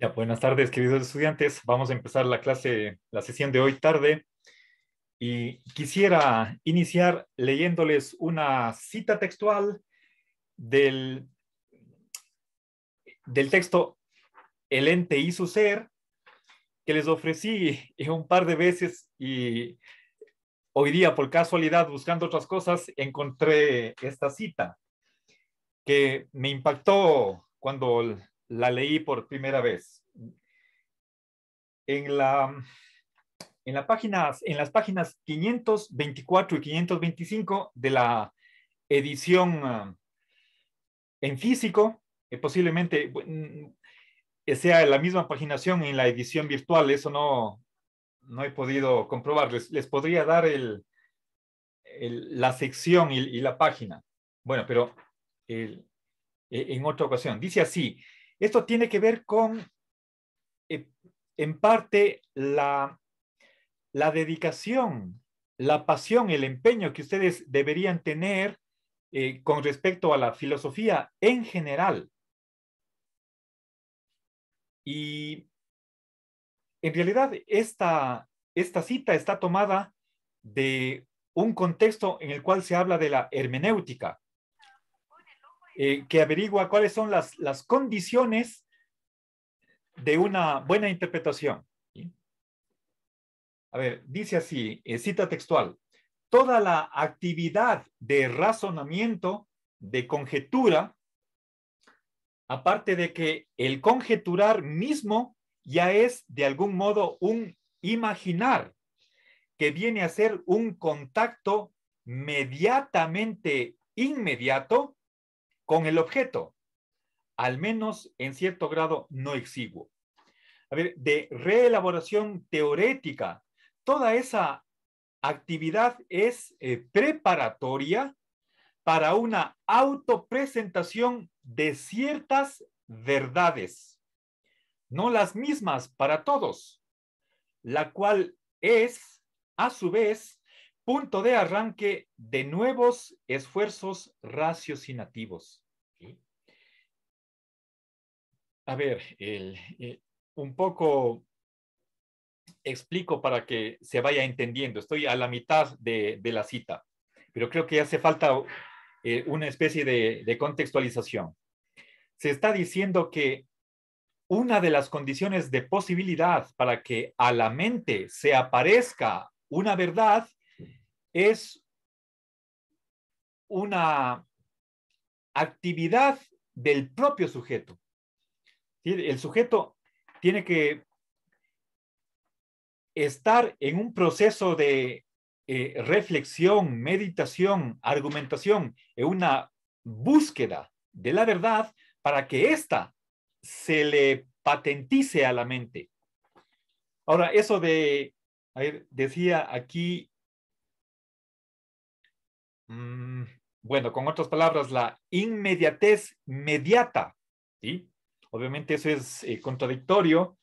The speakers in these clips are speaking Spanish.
Ya, buenas tardes, queridos estudiantes. Vamos a empezar la clase, la sesión de hoy tarde. Y quisiera iniciar leyéndoles una cita textual del, del texto El ente y su ser, que les ofrecí un par de veces y hoy día, por casualidad, buscando otras cosas, encontré esta cita que me impactó cuando la leí por primera vez. En la, en, las páginas 524 y 525 de la edición eh, en físico, eh, posiblemente mm, sea la misma paginación en la edición virtual, eso no, no he podido comprobarles Les, podría dar la sección y, la página. Bueno, pero e, en otra ocasión. Dice así, esto tiene que ver con, eh, en parte, la, dedicación, la pasión, el empeño que ustedes deberían tener eh, con respecto a la filosofía en general. Y en realidad esta cita está tomada de un contexto en el cual se habla de la hermenéutica. Eh, que averigua cuáles son las, condiciones de una buena interpretación. A ver, dice así, eh, cita textual, toda la actividad de razonamiento, de conjetura, aparte de que el conjeturar mismo ya es de algún modo un imaginar, que viene a ser un contacto mediatamente inmediato con el objeto, al menos en cierto grado no exiguo. A ver, de reelaboración teorética, toda esa actividad es eh, preparatoria para una autopresentación de ciertas verdades, no las mismas para todos, la cual es, a su vez, punto de arranque de nuevos esfuerzos raciocinativos a ver, eh, un poco explico para que se vaya entendiendo. Estoy a la mitad de, la cita, pero creo que hace falta eh, una especie de contextualización. Se está diciendo que una de las condiciones de posibilidad para que a la mente se aparezca una verdad es una actividad del propio sujeto. El sujeto tiene que estar en un proceso de eh, reflexión, meditación, argumentación, en una búsqueda de la verdad para que ésta se le patentice a la mente. Ahora, eso de, decía aquí, mm, bueno, con otras palabras, la inmediatez mediata, ¿sí? Obviamente eso es eh, contradictorio.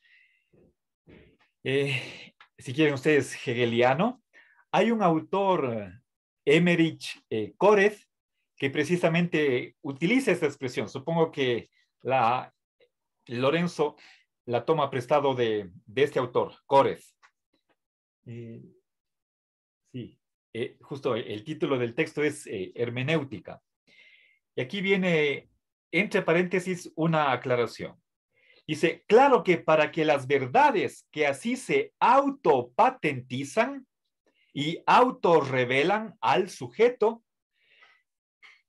Eh, si quieren ustedes, hegeliano. Hay un autor, Emerich eh, que precisamente utiliza esta expresión. Supongo que la, Lorenzo la toma prestado de, este autor, Cores. Eh, sí, justo el, título del texto es Hermenéutica. Y aquí viene entre paréntesis, una aclaración. Dice, claro que para que las verdades que así se autopatentizan y autorrevelan al sujeto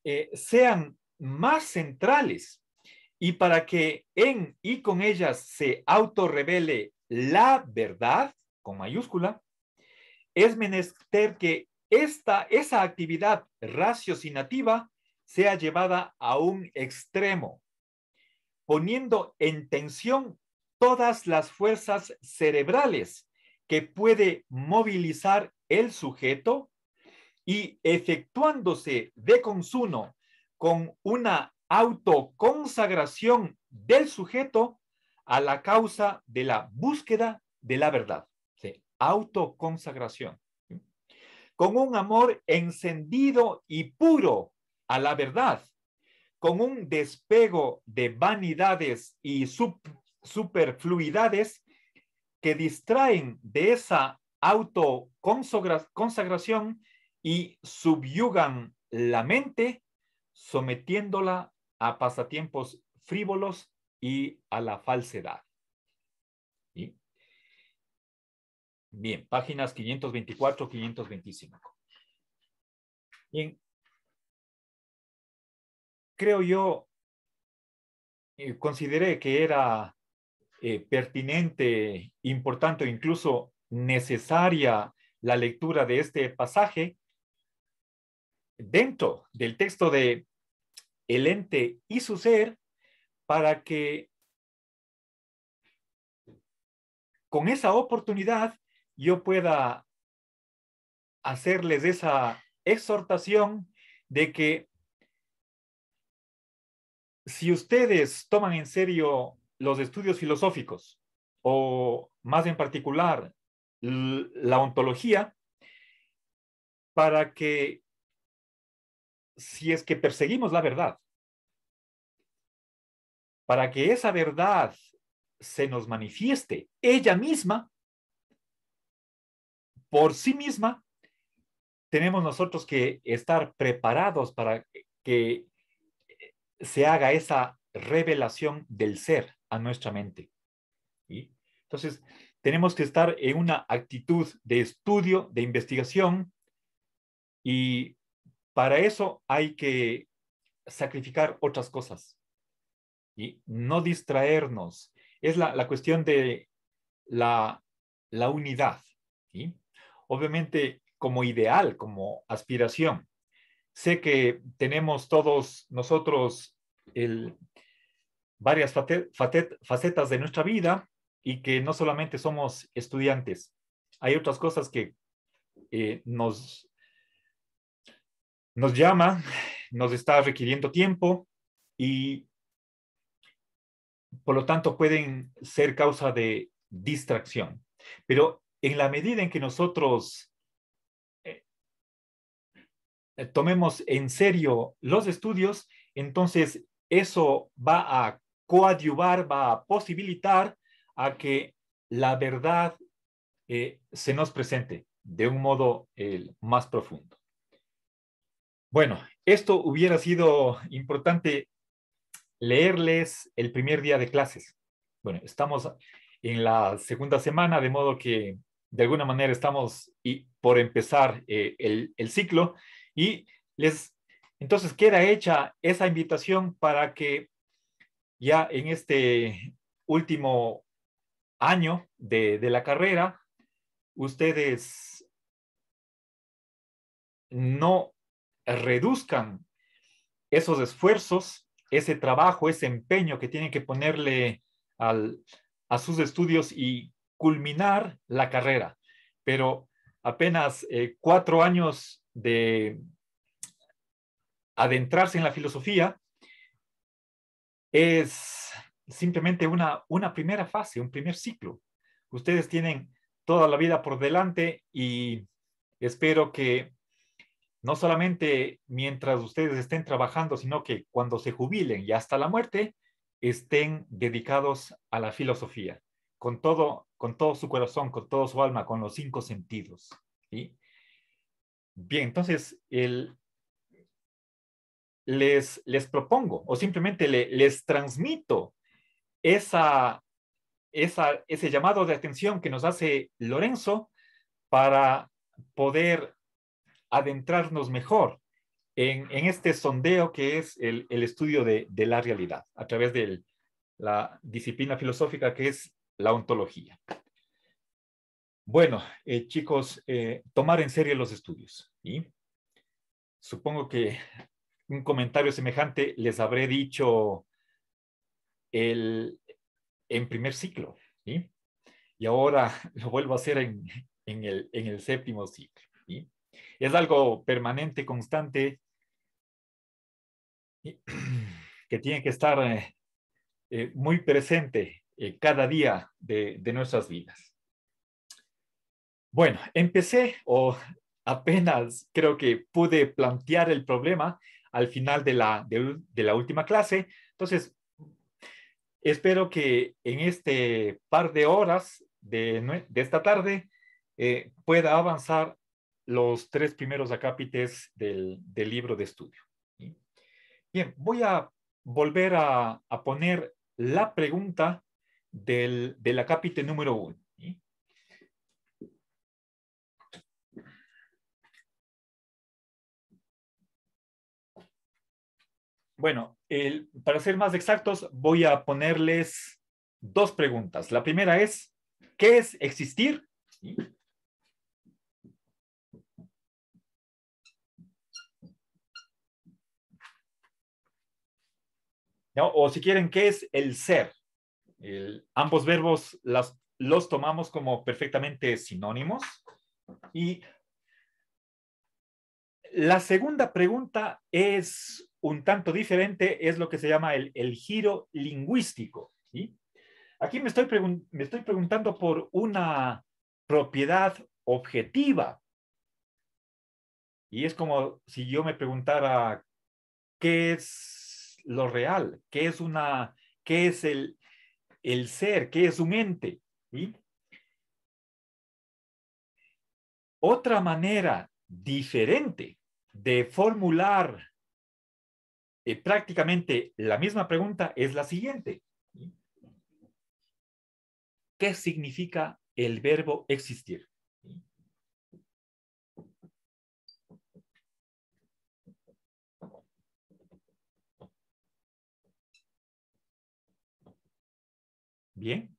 eh, sean más centrales y para que en y con ellas se autorrevele la verdad, con mayúscula, es menester que esta, esa actividad raciocinativa sea llevada a un extremo, poniendo en tensión todas las fuerzas cerebrales que puede movilizar el sujeto y efectuándose de consumo con una autoconsagración del sujeto a la causa de la búsqueda de la verdad. autoconsagración. Con un amor encendido y puro a la verdad, con un despego de vanidades y superfluidades que distraen de esa autoconsagración y subyugan la mente, sometiéndola a pasatiempos frívolos y a la falsedad. Bien, páginas 524-525. Bien, creo yo, eh, consideré que era eh, pertinente, importante incluso necesaria la lectura de este pasaje dentro del texto de el ente y su ser para que con esa oportunidad yo pueda hacerles esa exhortación de que si ustedes toman en serio los estudios filosóficos o más en particular la ontología, para que si es que perseguimos la verdad, para que esa verdad se nos manifieste ella misma, por sí misma, tenemos nosotros que estar preparados para que se haga esa revelación del ser a nuestra mente. Entonces, tenemos que estar en una actitud de estudio, de investigación, y para eso hay que sacrificar otras cosas y no distraernos. Es la, cuestión de la, unidad. Obviamente, como ideal, como aspiración. Sé que tenemos todos nosotros el, varias facetas de nuestra vida y que no solamente somos estudiantes. Hay otras cosas que eh, nos, nos llama, nos está requiriendo tiempo y por lo tanto pueden ser causa de distracción. Pero en la medida en que nosotros eh, tomemos en serio los estudios, entonces eso va a coadyuvar, va a posibilitar a que la verdad eh, se nos presente de un modo más profundo. Bueno, esto hubiera sido importante leerles el primer día de clases. Bueno, estamos en la segunda semana, de modo que de alguna manera estamos y por empezar eh, el, ciclo y les entonces queda hecha esa invitación para que ya en este último año de, la carrera, ustedes no reduzcan esos esfuerzos, ese trabajo, ese empeño que tienen que ponerle a sus estudios y culminar la carrera. Pero apenas eh, cuatro años de, adentrarse en la filosofía es simplemente una, una primera fase, un primer ciclo. Ustedes tienen toda la vida por delante y espero que no solamente mientras ustedes estén trabajando, sino que cuando se jubilen y hasta la muerte, estén dedicados a la filosofía, con todo, con todo su corazón, con todo su alma, con los cinco sentidos. Bien, entonces el, les, propongo o simplemente les transmito esa, ese llamado de atención que nos hace Lorenzo para poder adentrarnos mejor en, este sondeo que es el, estudio de, la realidad a través de la disciplina filosófica que es la ontología. Bueno, eh, chicos, eh, tomar en serio los estudios. Supongo que un comentario semejante les habré dicho el, en primer ciclo, y ahora lo vuelvo a hacer en, el, séptimo ciclo. Es algo permanente, constante, que tiene que estar eh, eh, muy presente eh, cada día de, de, nuestras vidas. Bueno, empecé o apenas creo que pude plantear el problema al final de la, de, la última clase. Entonces, espero que en este par de horas de, esta tarde eh, pueda avanzar los tres primeros acápites del, libro de estudio. Bien, voy a volver a, poner la pregunta del, del acápite número uno. Bueno, para ser más exactos, voy a ponerles dos preguntas. La primera es, ¿qué es existir? O si quieren, ¿qué es el ser? ambos verbos los tomamos como perfectamente sinónimos. Y la segunda pregunta es un tanto diferente, es lo que se llama el, giro lingüístico. Aquí me estoy, preguntando por una propiedad objetiva. Y es como si yo me preguntara, ¿qué es lo real? ¿Qué es, una, qué es el, ser? ¿Qué es un ente? Otra manera diferente de formular eh, prácticamente la misma pregunta es la siguiente. ¿Qué significa el verbo existir? Bien.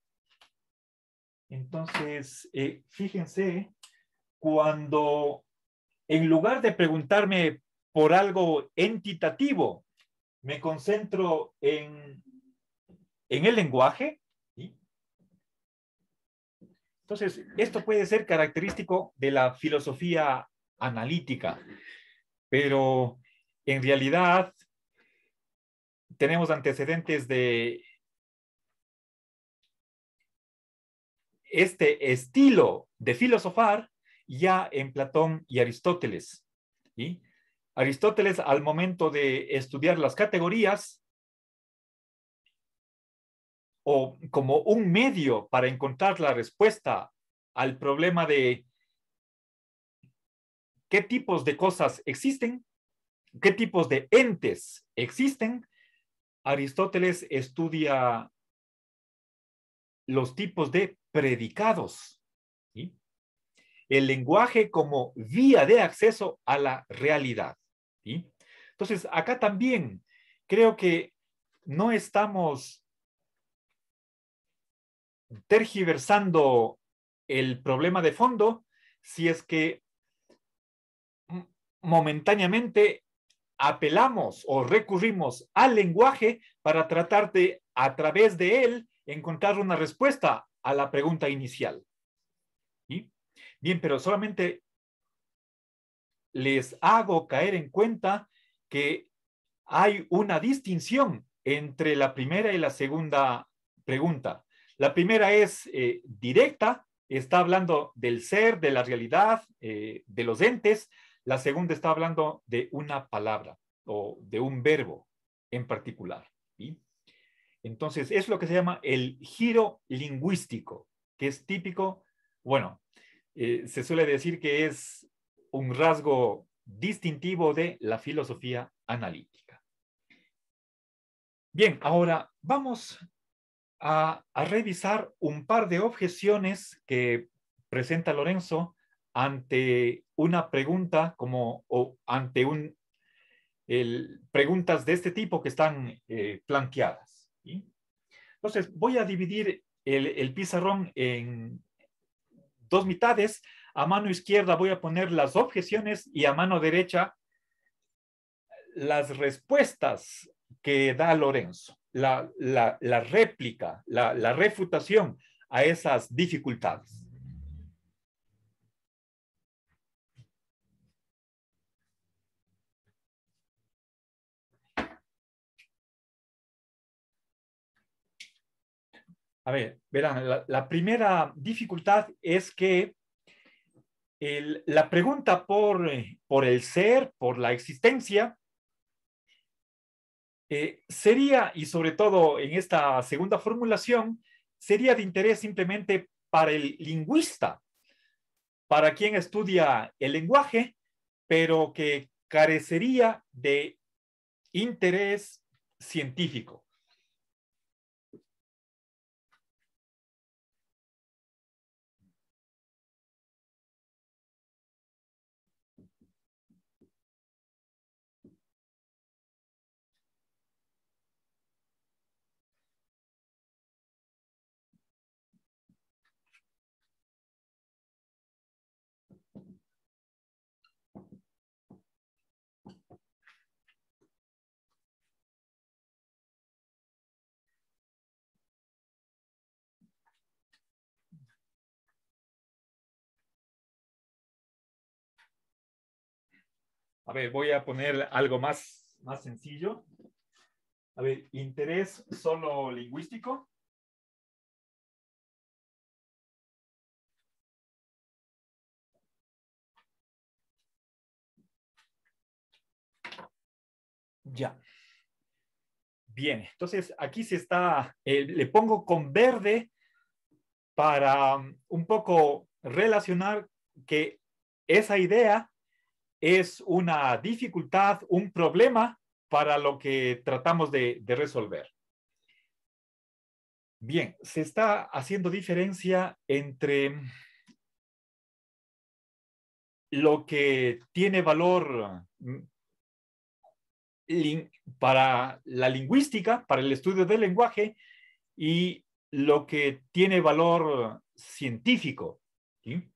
Entonces, eh, fíjense, cuando en lugar de preguntarme por algo entitativo, me concentro en, el lenguaje. Entonces, esto puede ser característico de la filosofía analítica, pero en realidad tenemos antecedentes de este estilo de filosofar ya en Platón y Aristóteles. Aristóteles, al momento de estudiar las categorías, o como un medio para encontrar la respuesta al problema de qué tipos de cosas existen, qué tipos de entes existen, Aristóteles estudia los tipos de predicados el lenguaje como vía de acceso a la realidad. Entonces, acá también creo que no estamos tergiversando el problema de fondo si es que momentáneamente apelamos o recurrimos al lenguaje para tratar de, a través de él, encontrar una respuesta a la pregunta inicial. Bien, pero solamente les hago caer en cuenta que hay una distinción entre la primera y la segunda pregunta. La primera es eh, directa, está hablando del ser, de la realidad, eh, de los entes. La segunda está hablando de una palabra o de un verbo en particular. Entonces, es lo que se llama el giro lingüístico, que es típico, bueno, eh, se suele decir que es un rasgo distintivo de la filosofía analítica. Bien, ahora vamos a, revisar un par de objeciones que presenta Lorenzo ante una pregunta como o ante un preguntas de este tipo que están eh, planteadas. Entonces, voy a dividir el pizarrón en dos mitades. A mano izquierda voy a poner las objeciones y a mano derecha las respuestas que da Lorenzo, la, réplica, la refutación a esas dificultades. A ver, verán, la, primera dificultad es que la pregunta por, eh, por el ser, por la existencia, eh, sería, y sobre todo en esta segunda formulación, sería de interés simplemente para el lingüista, para quien estudia el lenguaje, pero que carecería de interés científico. A ver, voy a poner algo más, más sencillo. A ver, interés solo lingüístico. Ya. Bien, entonces aquí se está, eh, le pongo con verde para um, un poco relacionar que esa idea es una dificultad, un problema para lo que tratamos de, resolver. Bien, se está haciendo diferencia entre lo que tiene valor mm, para la lingüística, para el estudio del lenguaje, y lo que tiene valor científico. ¿sí?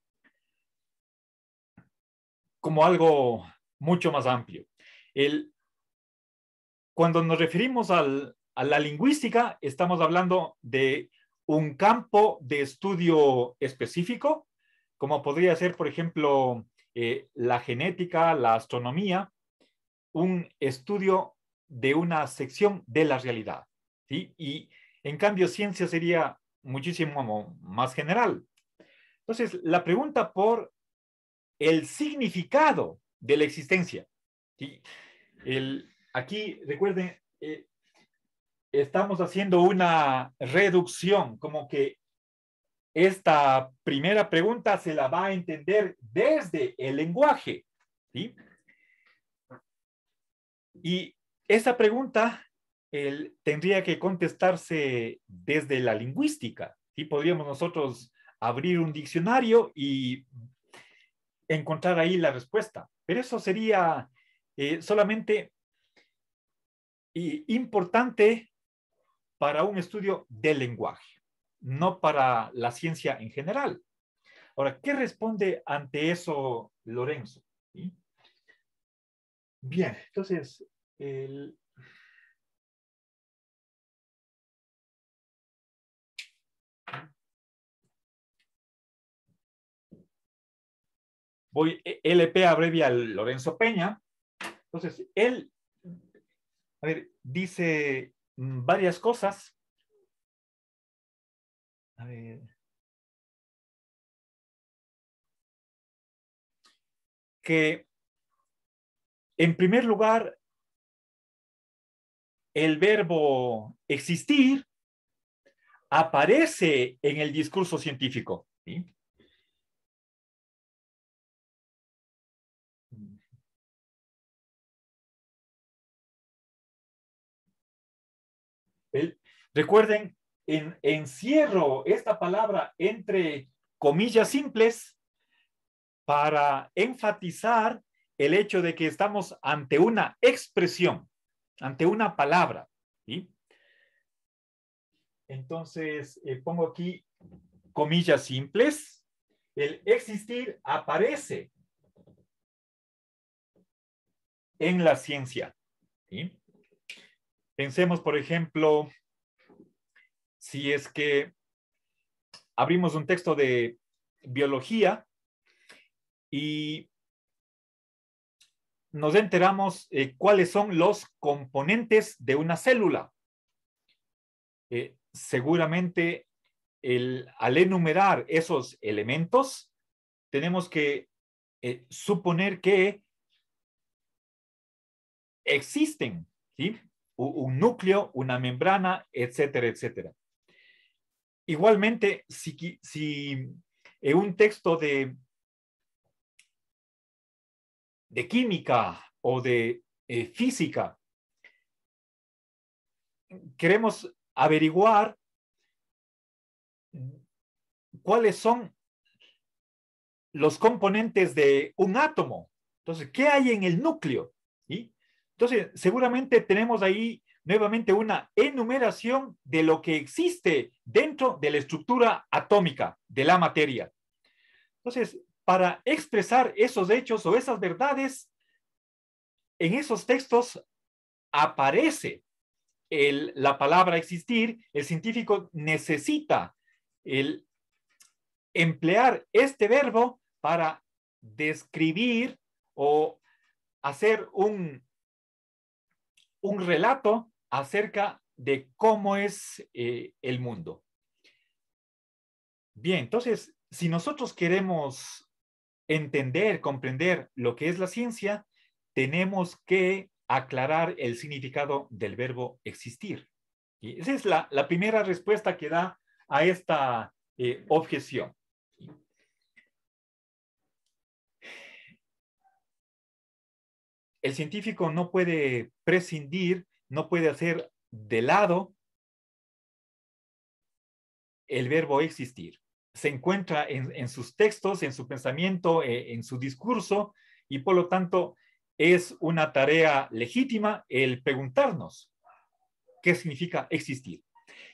como algo mucho más amplio. El, cuando nos referimos a la lingüística, estamos hablando de un campo de estudio específico, como podría ser, por ejemplo, eh, la genética, la astronomía, un estudio de una sección de la realidad. Y en cambio, ciencia sería muchísimo más general. Entonces, la pregunta por el significado de la existencia. aquí, recuerden, eh, estamos haciendo una reducción, como que esta primera pregunta se la va a entender desde el lenguaje. Y esa pregunta tendría que contestarse desde la lingüística. ¿sí? Podríamos nosotros abrir un diccionario y encontrar ahí la respuesta. Pero eso sería eh, solamente eh, importante para un estudio del lenguaje, no para la ciencia en general. Ahora, ¿qué responde ante eso Lorenzo? Bien, entonces, el, voy, eh, LP abrevia Lorenzo Peña. Entonces, él, a ver, dice varias cosas. A ver. Que, en primer lugar, el verbo existir aparece en el discurso científico. ¿sí? Recuerden, en, encierro esta palabra entre comillas simples para enfatizar el hecho de que estamos ante una expresión, ante una palabra. Entonces, eh, pongo aquí comillas simples. El existir aparece en la ciencia. Pensemos, por ejemplo, si es que abrimos un texto de biología y nos enteramos eh, cuáles son los componentes de una célula. Eh, seguramente al enumerar esos elementos, tenemos que eh, suponer que existen un núcleo, una membrana, etcétera, etcétera. Igualmente, si, si eh, un texto de, química o de eh, física queremos averiguar cuáles son los componentes de un átomo. Entonces, ¿qué hay en el núcleo? Entonces, seguramente tenemos ahí nuevamente una enumeración de lo que existe dentro de la estructura atómica de la materia. Entonces, para expresar esos hechos o esas verdades, en esos textos aparece la palabra existir, el científico necesita el emplear este verbo para describir o hacer un, un relato acerca de cómo es eh, el mundo. Bien, entonces, si nosotros queremos entender, comprender lo que es la ciencia, tenemos que aclarar el significado del verbo existir. Y esa es la, primera respuesta que da a esta eh, objeción. El científico no puede prescindir no puede hacer de lado el verbo existir. Se encuentra en, sus textos, en su pensamiento, eh, en su discurso, y por lo tanto es una tarea legítima el preguntarnos qué significa existir.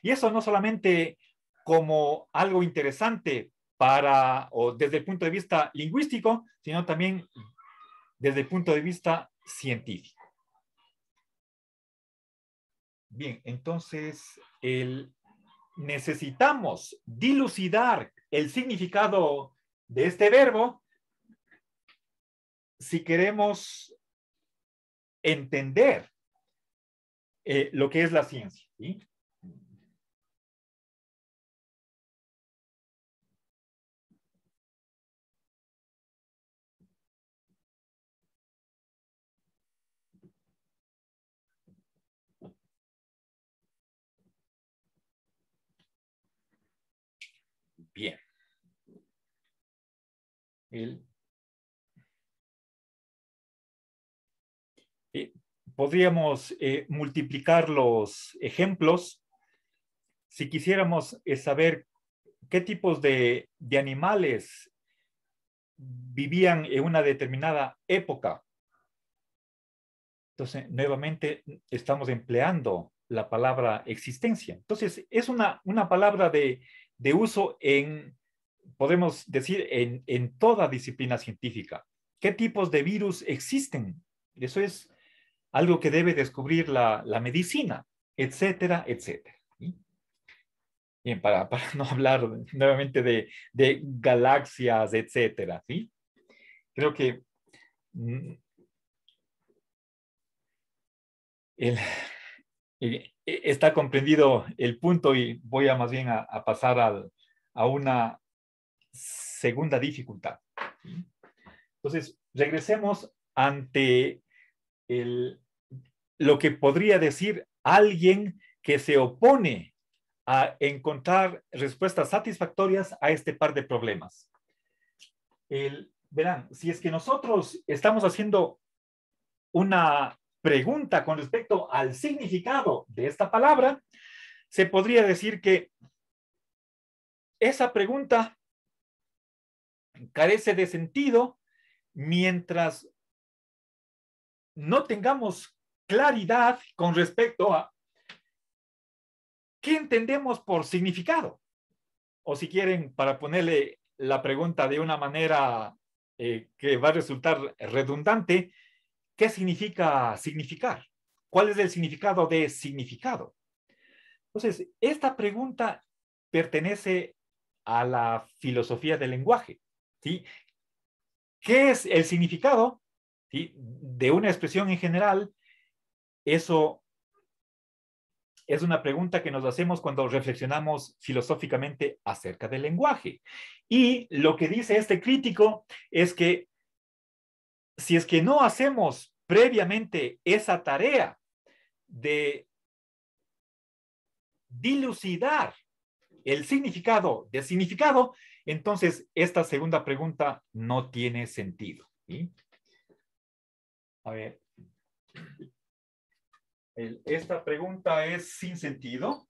Y eso no solamente como algo interesante para, desde el punto de vista lingüístico, sino también desde el punto de vista científico. Bien, entonces el, necesitamos dilucidar el significado de este verbo si queremos entender eh, lo que es la ciencia. Eh, podríamos eh, multiplicar los ejemplos. Si quisiéramos eh, saber qué tipos de, animales vivían en una determinada época. Entonces, nuevamente estamos empleando la palabra existencia. Entonces, es una, una palabra de uso en, podemos decir, en, toda disciplina científica. ¿Qué tipos de virus existen? Eso es algo que debe descubrir la, medicina, etcétera, etcétera. Bien, para, no hablar nuevamente de, galaxias, etcétera, ¿sí? Creo que mm, e, está comprendido el punto y voy a más bien a, pasar a, una, segunda dificultad. Entonces, regresemos ante el, lo que podría decir alguien que se opone a encontrar respuestas satisfactorias a este par de problemas. El, verán, si es que nosotros estamos haciendo una pregunta con respecto al significado de esta palabra, se podría decir que esa pregunta carece de sentido mientras no tengamos claridad con respecto a qué entendemos por significado. O si quieren, para ponerle la pregunta de una manera eh, que va a resultar redundante, ¿qué significa significar? ¿Cuál es el significado de significado? Entonces, esta pregunta pertenece a la filosofía del lenguaje. ¿Qué es el significado de una expresión en general? Eso es una pregunta que nos hacemos cuando reflexionamos filosóficamente acerca del lenguaje. Y lo que dice este crítico es que si es que no hacemos previamente esa tarea de dilucidar el significado del significado, entonces, esta segunda pregunta no tiene sentido. A ver. esta pregunta es sin sentido.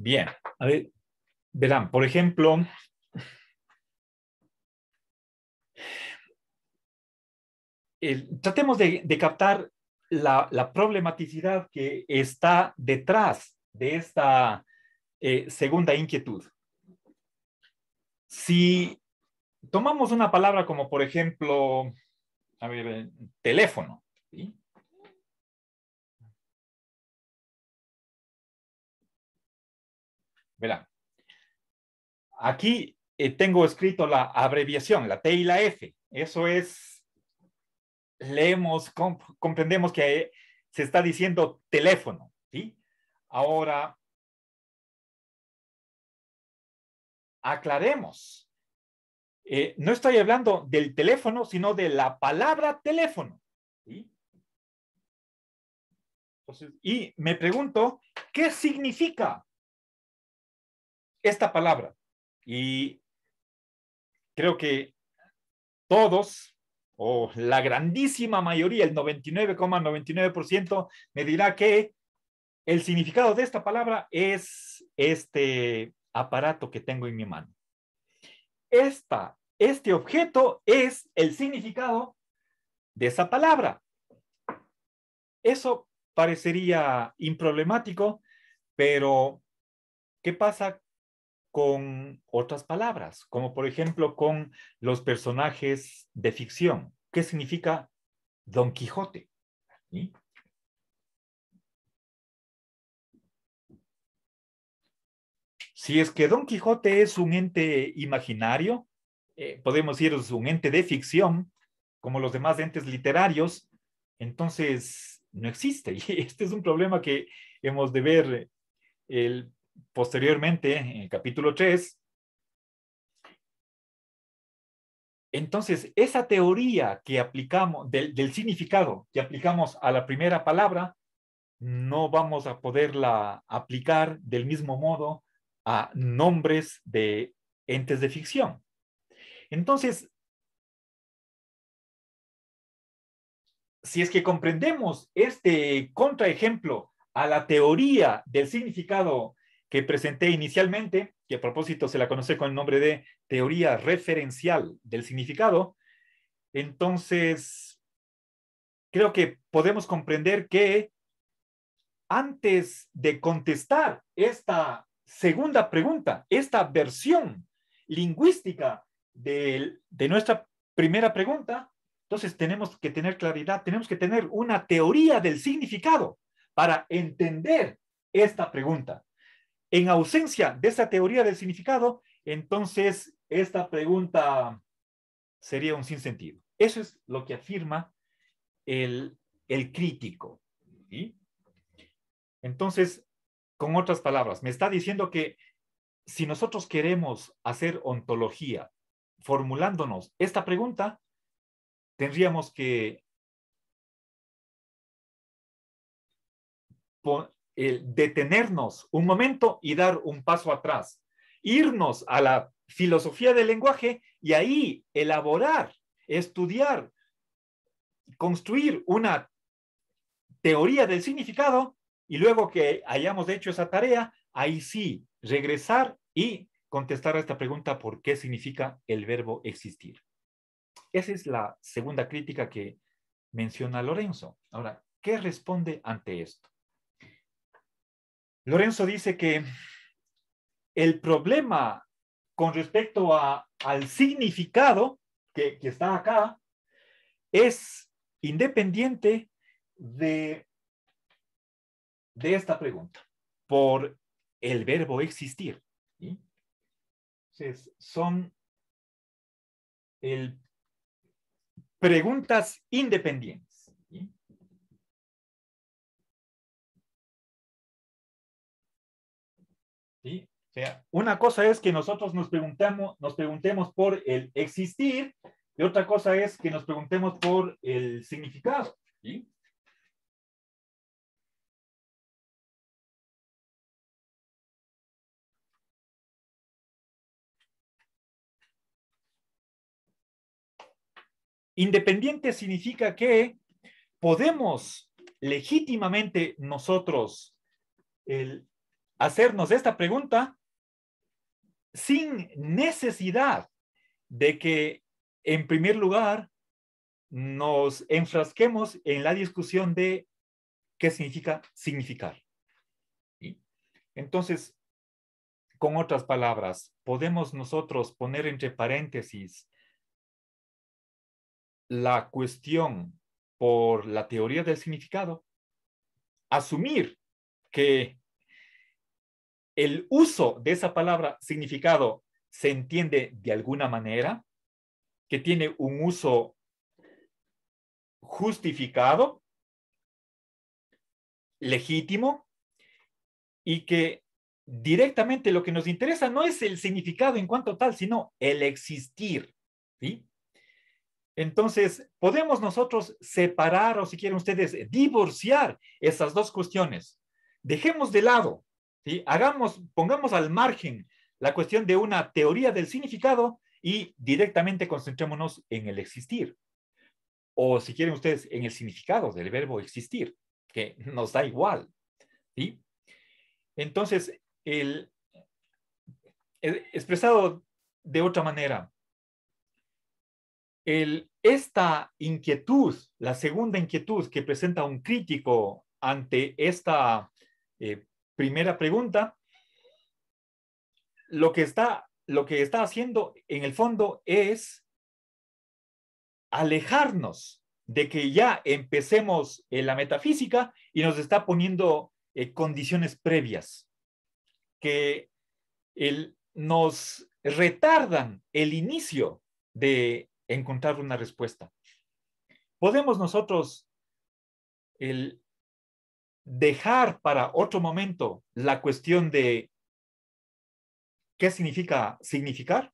Bien, a ver, verán, por ejemplo, tratemos de, captar la, problematicidad que está detrás de esta eh, segunda inquietud. Si tomamos una palabra como, por ejemplo, a ver, eh, teléfono, ¿sí? Verán. Aquí eh, tengo escrito la abreviación, la T y la F. Eso es, leemos, comprendemos que eh, se está diciendo teléfono, Ahora, aclaremos. Eh, no estoy hablando del teléfono, sino de la palabra teléfono. y me pregunto, ¿qué significa esta palabra y creo que todos o la grandísima mayoría, el 99,99%, me dirá que el significado de esta palabra es este aparato que tengo en mi mano. Esta, este objeto es el significado de esa palabra. Eso parecería improblemático, pero ¿qué pasa con otras palabras, como por ejemplo con los personajes de ficción. ¿Qué significa Don Quijote? Si es que Don Quijote es un ente imaginario, eh, podemos decir es un ente de ficción, como los demás entes literarios, entonces no existe. Y este es un problema que hemos de ver eh, el posteriormente, en el capítulo 3. Entonces, esa teoría que aplicamos del, del significado que aplicamos a la primera palabra, no vamos a poderla aplicar del mismo modo a nombres de entes de ficción. Entonces, si es que comprendemos este contraejemplo a la teoría del significado que presenté inicialmente, que a propósito se la conoce con el nombre de teoría referencial del significado, entonces creo que podemos comprender que antes de contestar esta segunda pregunta, esta versión lingüística de, de nuestra primera pregunta, entonces tenemos que tener claridad, tenemos que tener una teoría del significado para entender esta pregunta. En ausencia de esa teoría del significado, entonces esta pregunta sería un sinsentido. Eso es lo que afirma el, crítico. Entonces, con otras palabras, me está diciendo que si nosotros queremos hacer ontología formulándonos esta pregunta, tendríamos que detenernos un momento y dar un paso atrás, irnos a la filosofía del lenguaje y ahí elaborar, estudiar, construir una teoría del significado y luego que hayamos hecho esa tarea, ahí sí, regresar y contestar a esta pregunta por qué significa el verbo existir. Esa es la segunda crítica que menciona Lorenzo. Ahora, ¿qué responde ante esto? Lorenzo dice que el problema con respecto a, al significado que, está acá es independiente de, esta pregunta por el verbo existir. Entonces, son preguntas independientes. ¿sí? O sea, una cosa es que nosotros nos, preguntamos, nos preguntemos por el existir y otra cosa es que nos preguntemos por el significado. Independiente significa que podemos legítimamente nosotros el hacernos esta pregunta sin necesidad de que, en primer lugar, nos enfrasquemos en la discusión de qué significa significar. Entonces, con otras palabras, podemos nosotros poner entre paréntesis la cuestión por la teoría del significado, asumir que el uso de esa palabra significado se entiende de alguna manera, que tiene un uso justificado, legítimo, y que directamente lo que nos interesa no es el significado en cuanto tal, sino el existir. Entonces, podemos nosotros separar o si quieren ustedes divorciar esas dos cuestiones. Dejemos de lado Hagamos, pongamos al margen la cuestión de una teoría del significado y directamente concentrémonos en el existir. O si quieren ustedes, en el significado del verbo existir, que nos da igual. Entonces, el, expresado de otra manera, esta inquietud, la segunda inquietud que presenta un crítico ante esta eh, primera pregunta, lo que está, lo que está haciendo en el fondo es alejarnos de que ya empecemos eh, la metafísica y nos está poniendo eh, condiciones previas que nos retardan el inicio de encontrar una respuesta. Podemos nosotros el, dejar para otro momento la cuestión de qué significa significar,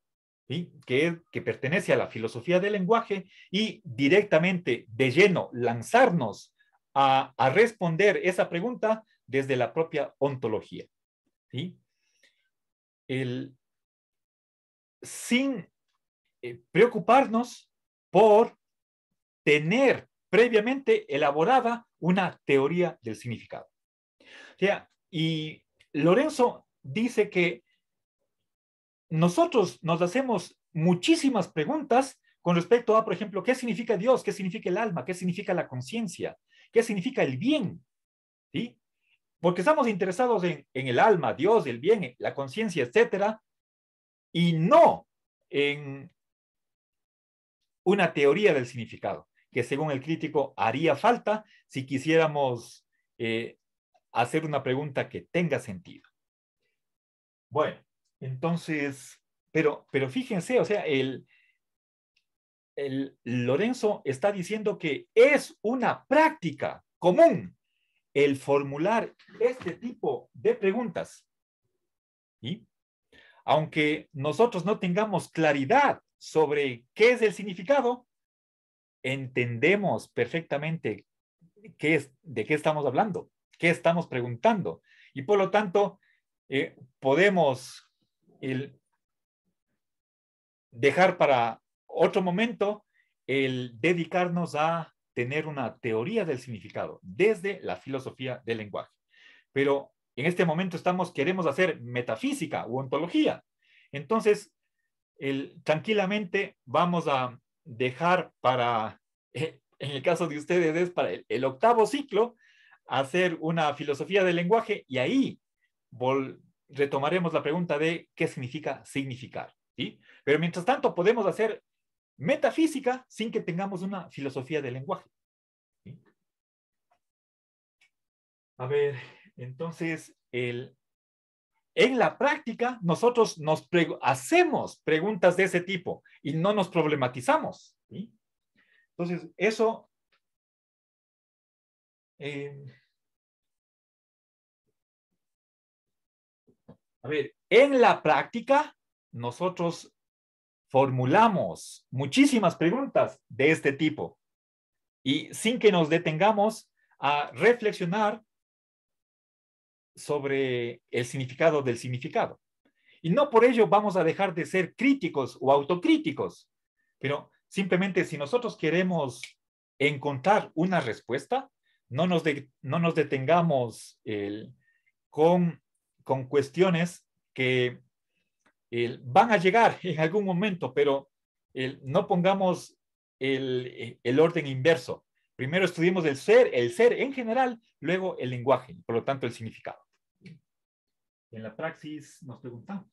que, pertenece a la filosofía del lenguaje, y directamente de lleno lanzarnos a, responder esa pregunta desde la propia ontología. El, sin eh, preocuparnos por tener previamente elaborada una teoría del significado. sea, Y Lorenzo dice que nosotros nos hacemos muchísimas preguntas con respecto a, por ejemplo, ¿qué significa Dios? ¿Qué significa el alma? ¿Qué significa la conciencia? ¿Qué significa el bien? ¿Sí? Porque estamos interesados en, en el alma, Dios, el bien, la conciencia, etcétera, y no en una teoría del significado que según el crítico haría falta si quisiéramos eh, hacer una pregunta que tenga sentido. Bueno, entonces, pero, pero fíjense, o sea, el, el Lorenzo está diciendo que es una práctica común el formular este tipo de preguntas. Aunque nosotros no tengamos claridad sobre qué es el significado, entendemos perfectamente qué es, de qué estamos hablando, qué estamos preguntando. Y por lo tanto, eh, podemos dejar para otro momento el dedicarnos a tener una teoría del significado desde la filosofía del lenguaje. Pero en este momento estamos, queremos hacer metafísica u ontología. Entonces, tranquilamente vamos a dejar para, eh, en el caso de ustedes, es para el, octavo ciclo, hacer una filosofía del lenguaje y ahí retomaremos la pregunta de qué significa significar. ¿sí? Pero mientras tanto podemos hacer metafísica sin que tengamos una filosofía del lenguaje. A ver, entonces el en la práctica, nosotros nos hacemos preguntas de ese tipo y no nos problematizamos. Entonces, eso... Em, a ver, en la práctica, nosotros formulamos muchísimas preguntas de este tipo y sin que nos detengamos a reflexionar sobre el significado del significado. Y no por ello vamos a dejar de ser críticos o autocríticos, pero simplemente si nosotros queremos encontrar una respuesta, no nos, no nos detengamos con, cuestiones que van a llegar en algún momento, pero no pongamos el, el, orden inverso. Primero estudiemos el ser, el ser en general, luego el lenguaje, por lo tanto el significado. En la praxis nos preguntamos,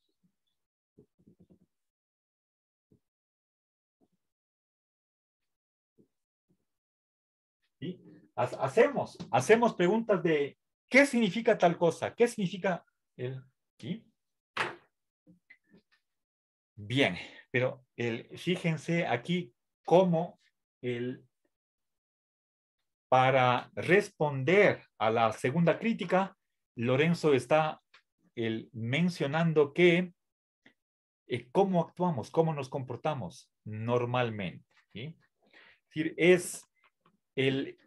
Hacemos, hacemos preguntas de ¿qué significa tal cosa? ¿Qué significa el Bien, pero el, fíjense aquí cómo el, para responder a la segunda crítica, Lorenzo está el mencionando que eh, cómo actuamos, cómo nos comportamos normalmente. Es decir, es el,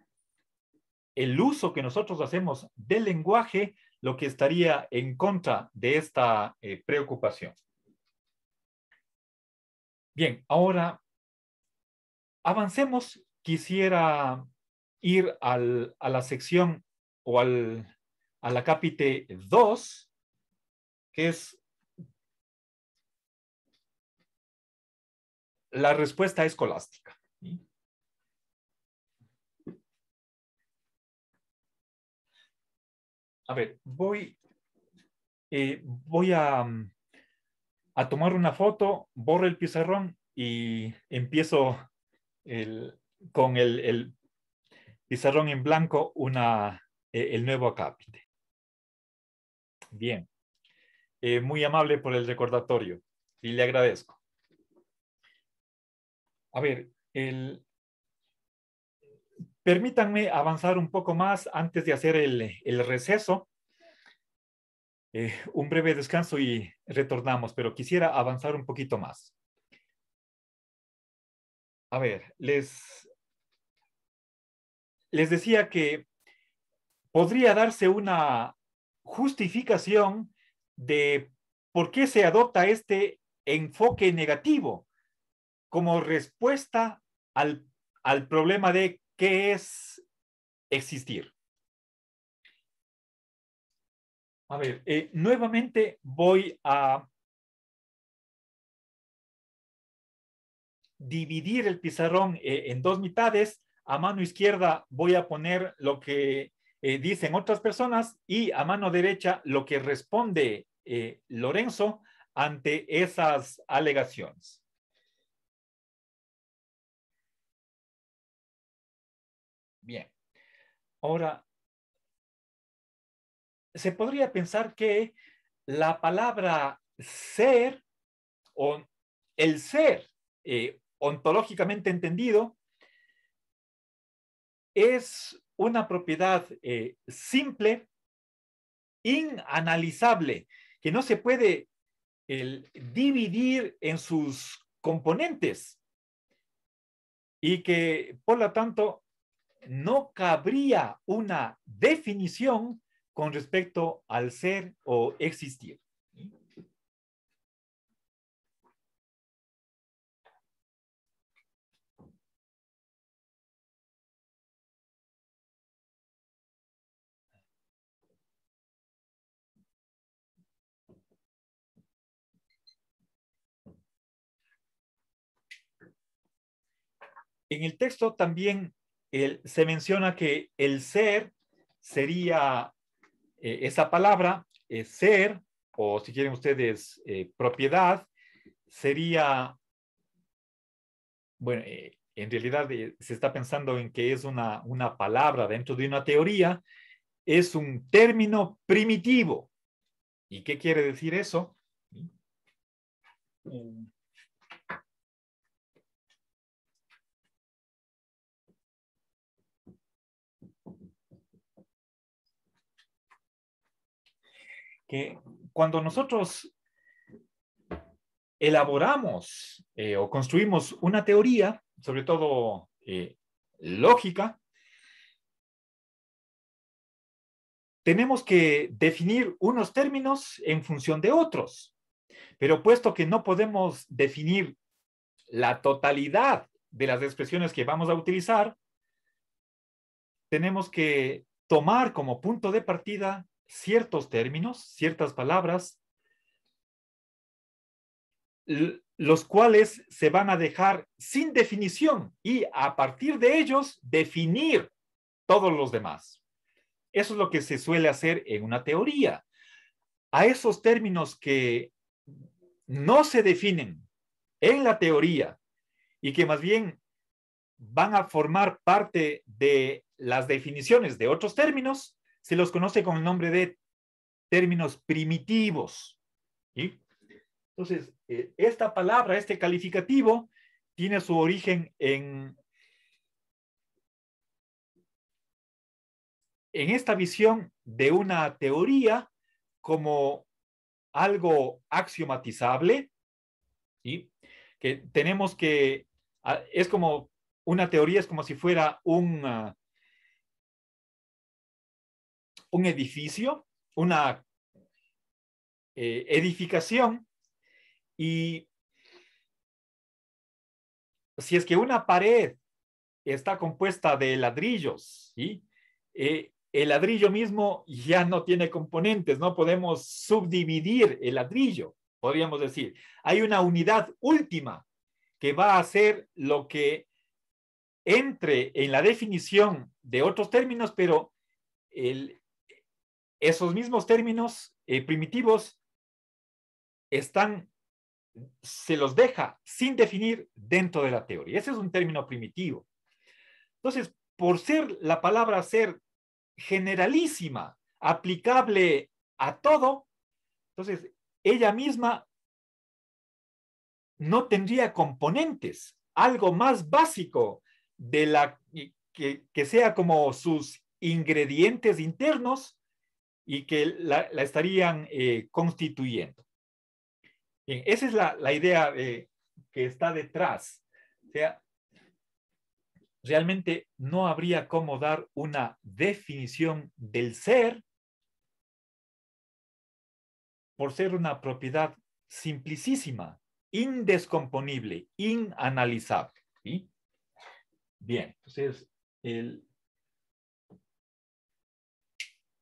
uso que nosotros hacemos del lenguaje lo que estaría en contra de esta eh, preocupación. Bien, ahora avancemos. Quisiera ir a la sección o al, la capítulo 2, que es la respuesta escolástica. A ver, voy, eh, voy a, tomar una foto, borro el pizarrón y empiezo con el, pizarrón en blanco eh, el nuevo acápite. Bien. Eh, muy amable por el recordatorio y le agradezco. A ver, el... permítanme avanzar un poco más antes de hacer el, receso. Eh, un breve descanso y retornamos, pero quisiera avanzar un poquito más. A ver, les, les decía que podría darse una justificación de por qué se adopta este enfoque negativo como respuesta al, problema de qué es existir. A ver, eh, nuevamente voy a dividir el pizarrón eh, en dos mitades. A mano izquierda voy a poner lo que eh, dicen otras personas, y a mano derecha lo que responde eh, Lorenzo ante esas alegaciones. Bien, ahora, se podría pensar que la palabra ser o el ser eh, ontológicamente entendido es una propiedad eh, simple, inanalizable, que no se puede dividir en sus componentes y que, por lo tanto, no cabría una definición con respecto al ser o existir. En el texto también se menciona que el ser sería eh, esa palabra, ser, o si quieren ustedes, eh, propiedad, sería, bueno, eh, en realidad se está pensando en que es una, palabra dentro de una teoría, es un término primitivo. ¿Y qué quiere decir eso? que cuando nosotros elaboramos eh, o construimos una teoría, sobre todo eh, lógica, tenemos que definir unos términos en función de otros. Pero puesto que no podemos definir la totalidad de las expresiones que vamos a utilizar, tenemos que tomar como punto de partida ciertos términos, ciertas palabras, los cuales se van a dejar sin definición y a partir de ellos definir todos los demás. Eso es lo que se suele hacer en una teoría. A esos términos que no se definen en la teoría y que más bien van a formar parte de las definiciones de otros términos, se los conoce con el nombre de términos primitivos. Entonces, eh, esta palabra, este calificativo, tiene su origen en, en esta visión de una teoría como algo axiomatizable, que tenemos que, ah, es como una teoría, es como si fuera un, ah, un edificio, una eh, edificación, y si es que una pared está compuesta de ladrillos, eh, el ladrillo mismo ya no tiene componentes, no podemos subdividir el ladrillo, podríamos decir. Hay una unidad última que va a ser lo que entre en la definición de otros términos, pero el, esos mismos términos eh, primitivos están, se los deja sin definir dentro de la teoría. Ese es un término primitivo. Entonces, por ser la palabra ser generalísima, aplicable a todo, entonces ella misma no tendría componentes, algo más básico de la que sea como sus ingredientes internos y que la, estarían eh, constituyendo. Bien, esa es la, idea eh, que está detrás. O sea, realmente no habría como dar una definición del ser por ser una propiedad simplicísima, indescomponible, inanalizable. Bien, entonces, el...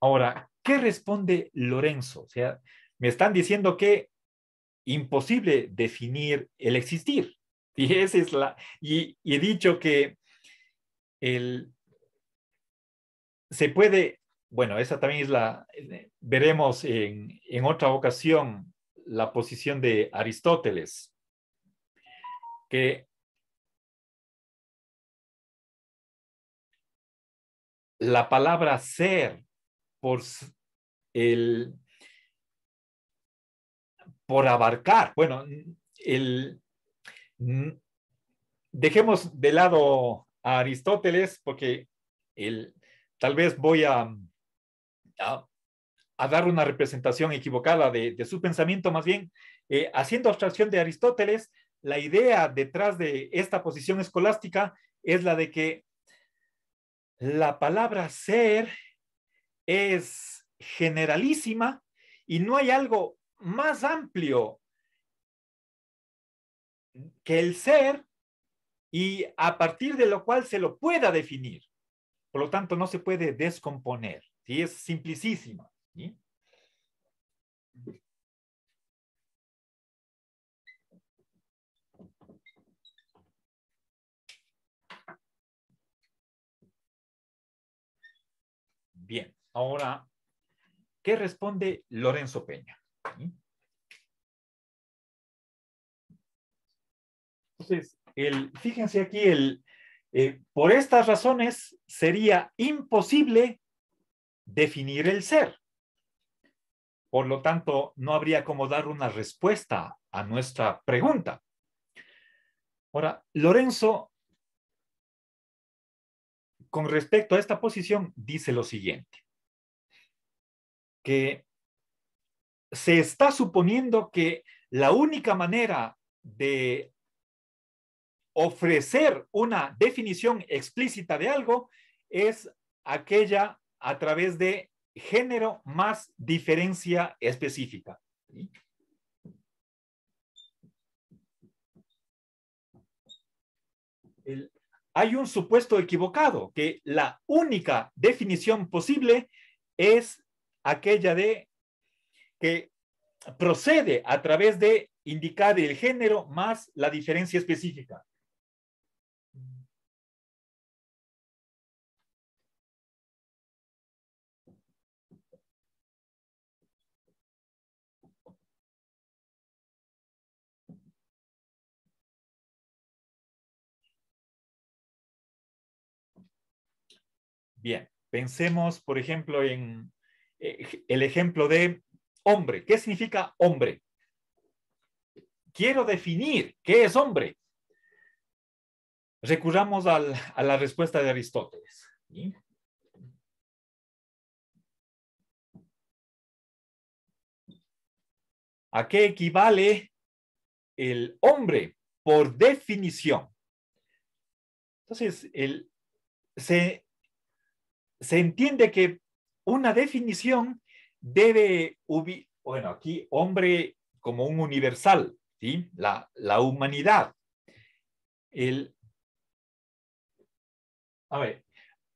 ahora, ¿Qué responde Lorenzo? O sea, me están diciendo que imposible definir el existir. Y es la. Y, he dicho que se puede. Bueno, esa también es la. Eh, veremos en, en otra ocasión la posición de Aristóteles, que la palabra ser por, el, por abarcar. Bueno, el, dejemos de lado a Aristóteles porque el, tal vez voy a, a, dar una representación equivocada de, su pensamiento, más bien eh, haciendo abstracción de Aristóteles, la idea detrás de esta posición escolástica es la de que la palabra ser es generalísima y no hay algo más amplio que el ser y a partir de lo cual se lo pueda definir. Por lo tanto, no se puede descomponer, ¿sí? es simplicísima. ¿sí? Ahora, ¿qué responde Lorenzo Peña? ¿Mm? Entonces, el, fíjense aquí, el, eh, por estas razones sería imposible definir el ser. Por lo tanto, no habría como dar una respuesta a nuestra pregunta. Ahora, Lorenzo, con respecto a esta posición, dice lo siguiente que se está suponiendo que la única manera de ofrecer una definición explícita de algo es aquella a través de género más diferencia específica. hay un supuesto equivocado, que la única definición posible es aquella de que procede a través de indicar el género más la diferencia específica. Bien, pensemos, por ejemplo, en eh, el ejemplo de hombre. ¿Qué significa hombre? Quiero definir qué es hombre. Recurramos a la respuesta de Aristóteles. ¿A qué equivale el hombre por definición? Entonces, se, se entiende que una definición debe, bueno, aquí hombre como un universal, ¿sí? la, humanidad. El, a ver,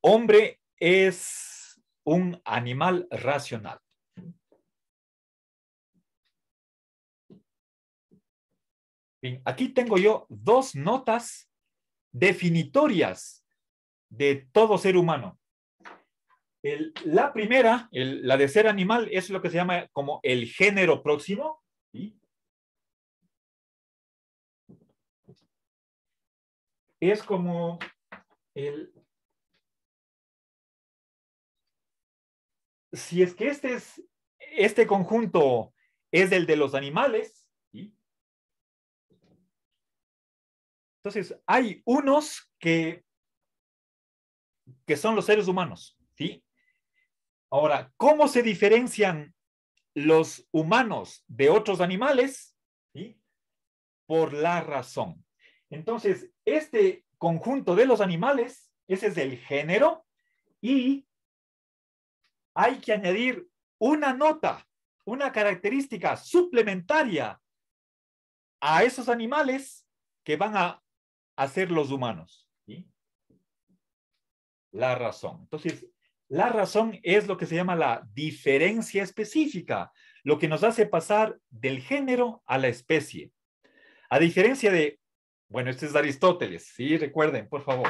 hombre es un animal racional. aquí tengo yo dos notas definitorias de todo ser humano la primera, la de ser animal, es lo que se llama como el género próximo. Es como el... Si es que este, es, este conjunto es el de los animales, entonces hay unos que, que son los seres humanos, ¿sí? Ahora, ¿cómo se diferencian los humanos de otros animales? Por la razón. Entonces, este conjunto de los animales, ese es el género, y hay que añadir una nota, una característica suplementaria a esos animales que van a hacer los humanos. La razón. Entonces, la razón es lo que se llama la diferencia específica, lo que nos hace pasar del género a la especie. A diferencia de, bueno, este es Aristóteles, sí, recuerden, por favor.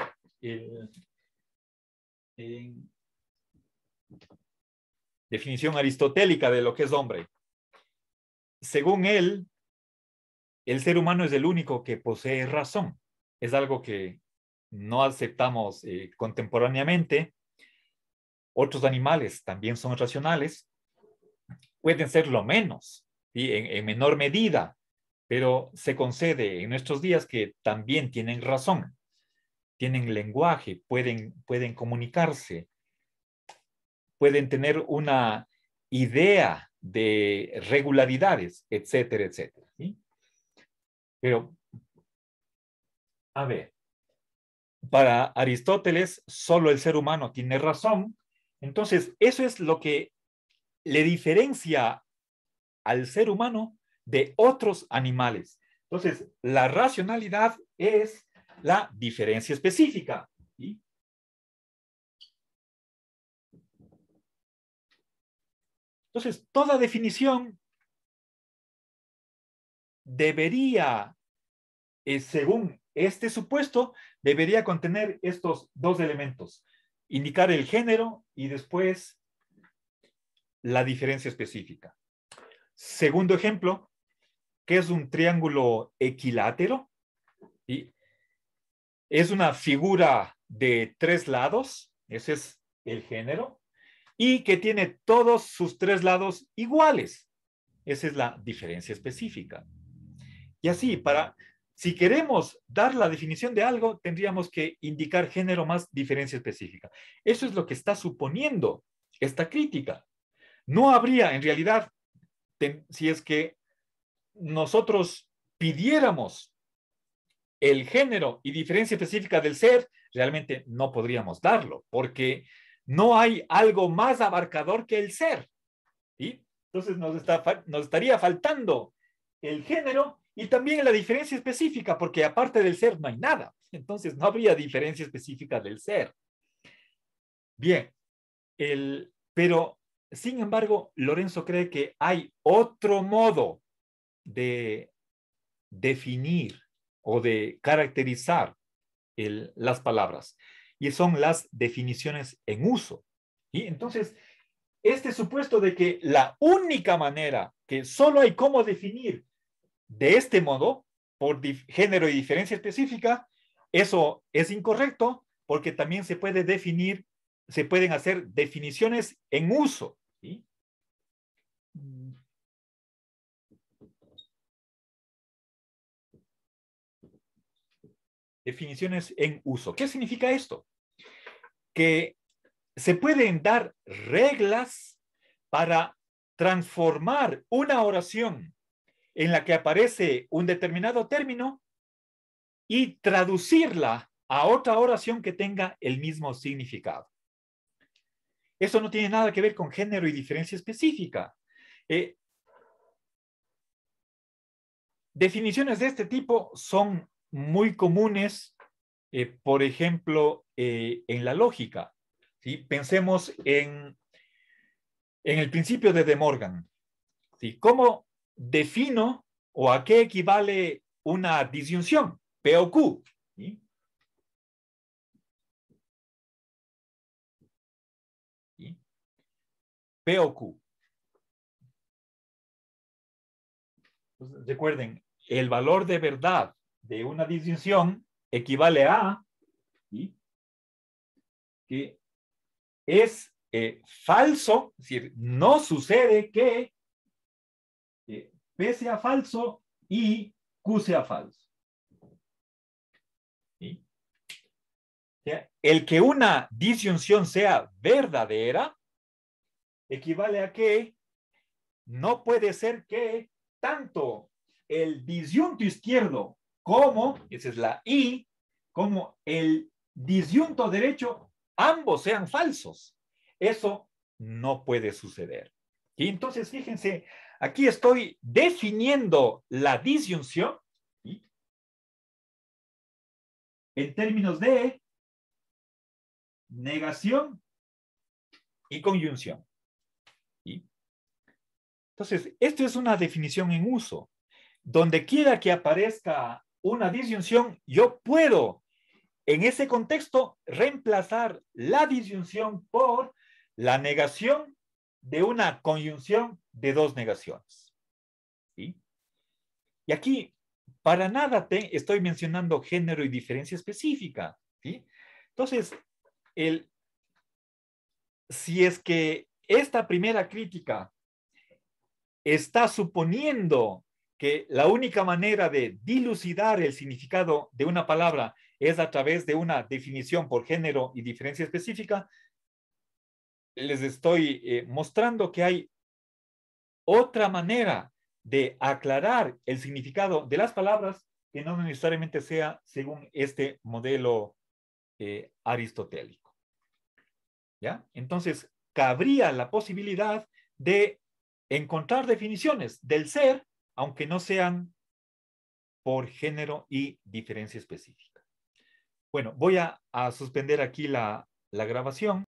definición aristotélica de lo que es hombre. Según él, el ser humano es el único que posee razón. Es algo que no aceptamos eh, contemporáneamente, otros animales también son racionales, pueden ser lo menos y en, menor medida, pero se concede en nuestros días que también tienen razón, tienen lenguaje, pueden, pueden comunicarse, pueden tener una idea de regularidades, etcétera, etcétera. Pero, a ver, para Aristóteles, solo el ser humano tiene razón entonces, eso es lo que le diferencia al ser humano de otros animales. Entonces, la racionalidad es la diferencia específica. Entonces, toda definición debería, eh, según este supuesto, debería contener estos dos elementos, indicar el género y después la diferencia específica. Segundo ejemplo, que es un triángulo equilátero. Es una figura de tres lados, ese es el género, y que tiene todos sus tres lados iguales. Esa es la diferencia específica. Y así, para si queremos dar la definición de algo, tendríamos que indicar género más diferencia específica. Eso es lo que está suponiendo esta crítica. No habría, en realidad, si es que nosotros pidiéramos el género y diferencia específica del ser, realmente no podríamos darlo, porque no hay algo más abarcador que el ser. Entonces nos, nos estaría faltando el género y también la diferencia específica, porque aparte del ser no hay nada. Entonces no habría diferencia específica del ser. Bien, pero sin embargo, Lorenzo cree que hay otro modo de definir o de caracterizar las palabras, y son las definiciones en uso. Y entonces, este supuesto de que la única manera que solo hay cómo definir de este modo, por género y diferencia específica, eso es incorrecto porque también se puede definir, se pueden hacer definiciones en uso. Definiciones en uso. ¿Qué significa esto? Que se pueden dar reglas para transformar una oración en la que aparece un determinado término y traducirla a otra oración que tenga el mismo significado. Eso no tiene nada que ver con género y diferencia específica. Eh, definiciones de este tipo son muy comunes, eh, por ejemplo, eh, en la lógica. Pensemos en, en el principio de De Morgan. ¿sí? ¿Cómo defino o a qué equivale una disyunción, P o Q. P o Q. recuerden, el valor de verdad de una disyunción equivale a que es eh, falso, es decir, no sucede que P sea falso y Q sea falso. El que una disyunción sea verdadera equivale a que no puede ser que tanto el disyunto izquierdo como, esa es la I, como el disyunto derecho, ambos sean falsos. Eso no puede suceder. Y entonces, fíjense, Aquí estoy definiendo la disyunción en términos de negación y conjunción. Entonces, esto es una definición en uso. Donde quiera que aparezca una disyunción, yo puedo, en ese contexto, reemplazar la disyunción por la negación de una conjunción de dos negaciones. Y aquí, para nada estoy mencionando género y diferencia específica. Entonces, si es que esta primera crítica está suponiendo que la única manera de dilucidar el significado de una palabra es a través de una definición por género y diferencia específica, les estoy eh, mostrando que hay otra manera de aclarar el significado de las palabras que no necesariamente sea según este modelo eh, aristotélico. ¿Ya? Entonces, cabría la posibilidad de encontrar definiciones del ser, aunque no sean por género y diferencia específica. Bueno, voy a, suspender aquí la grabación.